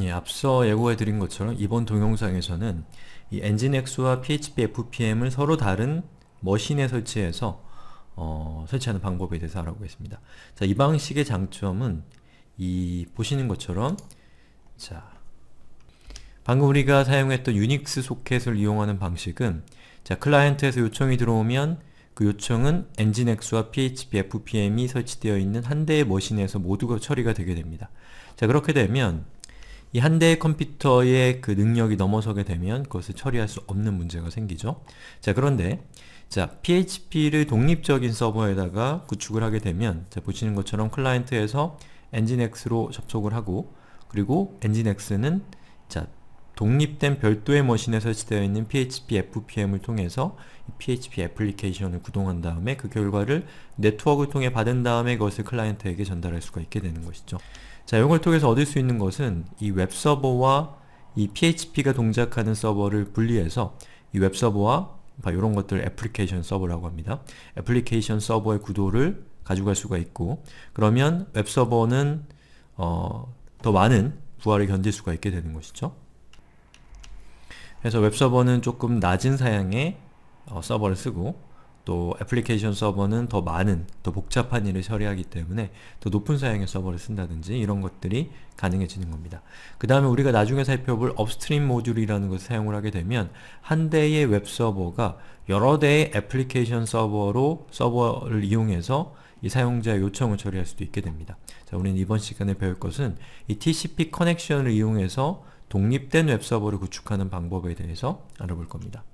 예, 앞서 예고해드린 것처럼 이번 동영상에서는 이 엔진엑스와 PHP FPM을 서로 다른 머신에 설치해서 어, 설치하는 방법에 대해서 알아보겠습니다. 자, 이 방식의 장점은 이 보시는 것처럼 자 방금 우리가 사용했던 유닉스 소켓을 이용하는 방식은 자 클라이언트에서 요청이 들어오면 그 요청은 엔진엑스와 PHP FPM이 설치되어 있는 한 대의 머신에서 모두가 처리가 되게 됩니다. 자 그렇게 되면 이한 대의 컴퓨터의 그 능력이 넘어서게 되면 그것을 처리할 수 없는 문제가 생기죠. 자 그런데 자 PHP를 독립적인 서버에다가 구축을 하게 되면 자 보시는 것처럼 클라이언트에서 엔진엑스로 접속을 하고 그리고 엔진엑스는자 독립된 별도의 머신에 설치되어 있는 PHP FPM을 통해서 PHP 애플리케이션을 구동한 다음에 그 결과를 네트워크를 통해 받은 다음에 그것을 클라이언트에게 전달할 수가 있게 되는 것이죠. 자, 이걸 통해서 얻을 수 있는 것은 이 웹서버와 이 PHP가 동작하는 서버를 분리해서 이 웹서버와 이런 것들 애플리케이션 서버라고 합니다. 애플리케이션 서버의 구도를 가져갈 수가 있고 그러면 웹서버는 어, 더 많은 부하를 견딜 수가 있게 되는 것이죠. 그래서 웹서버는 조금 낮은 사양의 어, 서버를 쓰고 또 애플리케이션 서버는 더 많은, 더 복잡한 일을 처리하기 때문에 더 높은 사양의 서버를 쓴다든지 이런 것들이 가능해지는 겁니다. 그 다음에 우리가 나중에 살펴볼 업스트림 모듈이라는 것을 사용을 하게 되면 한 대의 웹 서버가 여러 대의 애플리케이션 서버로 서버를 이용해서 이 사용자의 요청을 처리할 수도 있게 됩니다. 자, 우리는 이번 시간에 배울 것은 이 TCP 커넥션을 이용해서 독립된 웹서버를 구축하는 방법에 대해서 알아볼 겁니다.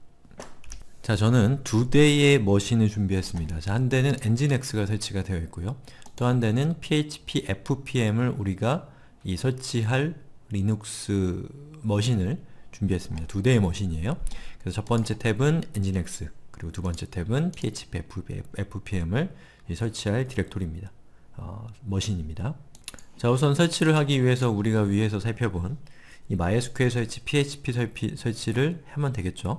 자 저는 두 대의 머신을 준비했습니다. 자, 한 대는 엔진X가 설치가 되어 있고요. 또 한 대는 PHP FPM을 우리가 이 설치할 리눅스 머신을 준비했습니다. 두 대의 머신이에요. 그래서 첫 번째 탭은 엔진X 그리고 두 번째 탭은 PHP FPM을 설치할 디렉토리입니다. 어, 머신입니다. 자 우선 설치를 하기 위해서 우리가 위에서 살펴본 이 MySQL 설치, PHP 설치, 설치를 하면 되겠죠.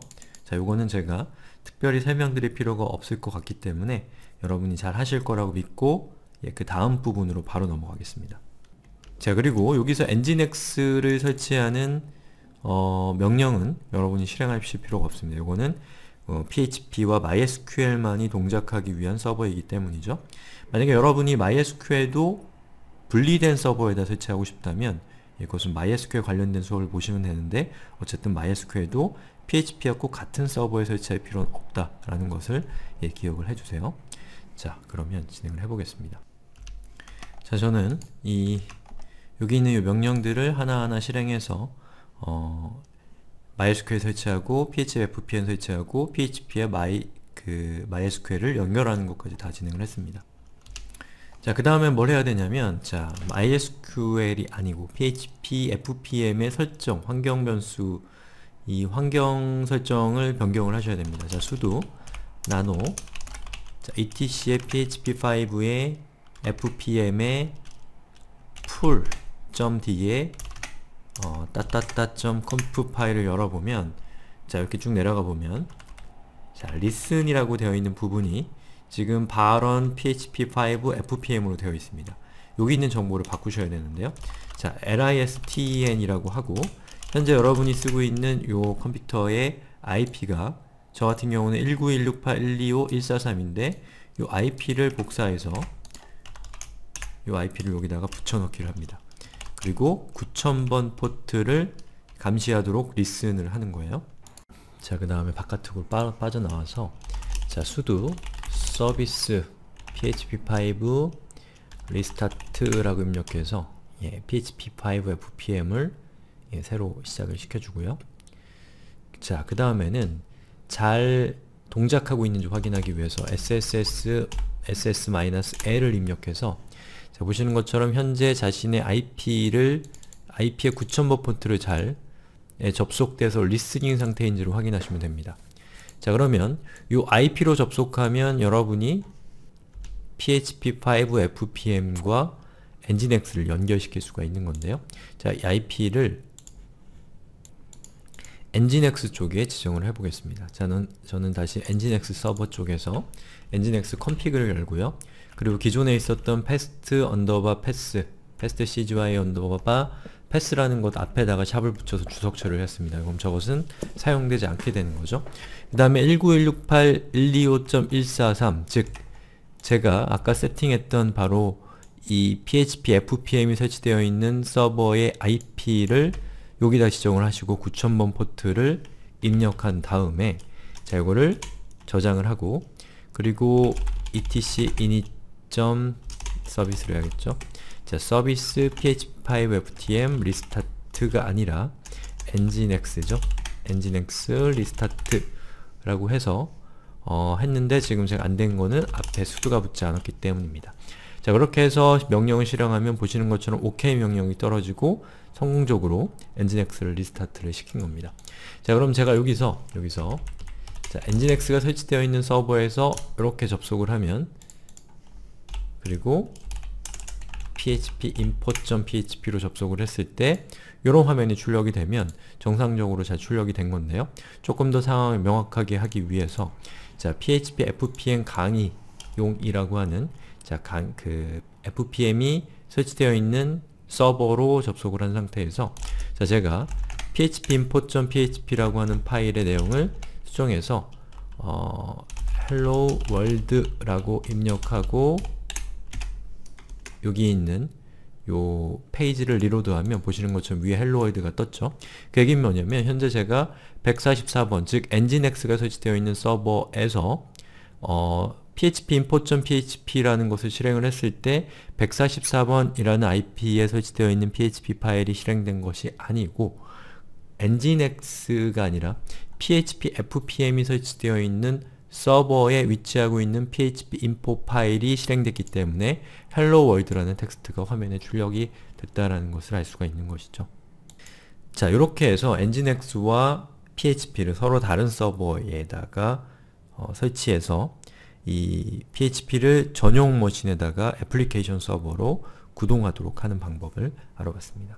자, 요거는 제가 특별히 설명드릴 필요가 없을 것 같기 때문에 여러분이 잘 하실 거라고 믿고 예, 그 다음 부분으로 바로 넘어가겠습니다. 자, 그리고 여기서 엔진엑스를 설치하는 어, 명령은 여러분이 실행하실 필요가 없습니다. 요거는 어, PHP와 MySQL만이 동작하기 위한 서버이기 때문이죠. 만약에 여러분이 MySQL도 분리된 서버에다 설치하고 싶다면 이것은 MySQL 관련된 수업을 보시면 되는데 어쨌든 MySQL도 PHP와 고 같은 서버에 설치할 필요는 없다라는 것을 예, 기억을 해주세요. 자, 그러면 진행을 해보겠습니다. 자, 저는 이 여기 있는 이 명령들을 하나하나 실행해서 어, MySQL 설치하고 PHFPN 설치하고 PHP에 my, 그 MySQL을 연결하는 것까지 다 진행을 했습니다. 자, 그 다음에 뭘 해야 되냐면, 자, MySQL이 아니고 PHP FPM의 설정, 환경 변수, 이 환경 설정을 변경을 하셔야 됩니다. 자, sudo nano 자, etc의 php5의 fpm의 full.d에 어, 따따따.conf 파일을 열어보면 자, 이렇게 쭉 내려가 보면 자, listen이라고 되어 있는 부분이 지금 발언 php5 fpm으로 되어 있습니다. 여기 있는 정보를 바꾸셔야 되는데요. 자, listen이라고 하고 현재 여러분이 쓰고 있는 요 컴퓨터의 IP가 저 같은 경우는 19168125143인데 요 IP를 복사해서 요 IP를 여기다가 붙여넣기를 합니다. 그리고 9000번 포트를 감시하도록 리슨을 하는 거예요. 자, 그 다음에 바깥으로 빠, 빠져나와서 자, sudo 서비스 php5 리스타트라고 입력해서 예, php5 fpm을 예, 새로 시작을 시켜주고요. 자, 그 다음에는 잘 동작하고 있는지 확인하기 위해서 sss ss-l을 입력해서 자, 보시는 것처럼 현재 자신의 IP를 IP의 9000번 폰트를 잘 예, 접속돼서 리스닝 상태인지를 확인하시면 됩니다. 자 그러면 이 IP로 접속하면 여러분이 php5fpm과 엔진 i n x 를 연결시킬 수가 있는 건데요. 자, IP를 n g i n 쪽에 지정을 해보겠습니다. 저는, 저는 다시 n g i n 서버 쪽에서 nginx 컴픽을 열고요. 그리고 기존에 있었던 p a s 언더바 pass, p cgy 언더바 패스라는 것 앞에다가 샵을 붙여서 주석 처리를 했습니다. 그럼 저것은 사용되지 않게 되는 거죠. 그 다음에 19168.125.143 즉 제가 아까 세팅했던 바로 이 PHP FPM이 설치되어 있는 서버의 IP를 여기다 지정을 하시고 9000번 포트를 입력한 다음에 자 이거를 저장을 하고 그리고 etc init. 서비스를 해야겠죠. 자, 서비스 p h 5 f t m 리스타트가 아니라 n g i n 죠 n g i n 리스타트라고 해서 어, 했는데 지금 제가 안 된 거는 앞에 수두가 붙지 않았기 때문입니다. 자 그렇게 해서 명령을 실행하면 보시는 것처럼 OK 명령이 떨어지고 성공적으로 엔진엑스를 리스타트를 시킨 겁니다. 자 그럼 제가 여기서 여기서 자 엔진엑스가 설치되어 있는 서버에서 이렇게 접속을 하면 그리고 php import.php로 접속을 했을 때 이런 화면이 출력이 되면 정상적으로 잘 출력이 된 건데요. 조금 더 상황을 명확하게 하기 위해서 자 php fpm 강의용이라고 하는 자, 강, 그 fpm이 설치되어 있는 서버로 접속을 한 상태에서 자 제가 php import.php라고 하는 파일의 내용을 수정해서 어, hello world라고 입력하고 여기 있는 요 페이지를 리로드하면 보시는 것처럼 위에 헬로월드가 떴죠? 그 얘기는 뭐냐면 현재 제가 144번, 즉 n g i n 가 설치되어 있는 서버에서 어, php i m p o p h p 라는 것을 실행을 했을 때 144번이라는 IP에 설치되어 있는 php 파일이 실행된 것이 아니고 n g i n 가 아니라 php fpm이 설치되어 있는 서버에 위치하고 있는 php info 파일이 실행됐기 때문에 hello world라는 텍스트가 화면에 출력이 됐다라는 것을 알 수가 있는 것이죠. 자, 이렇게 해서 nginx와 php를 서로 다른 서버에다가 어, 설치해서 이 php를 전용 머신에다가 애플리케이션 서버로 구동하도록 하는 방법을 알아봤습니다.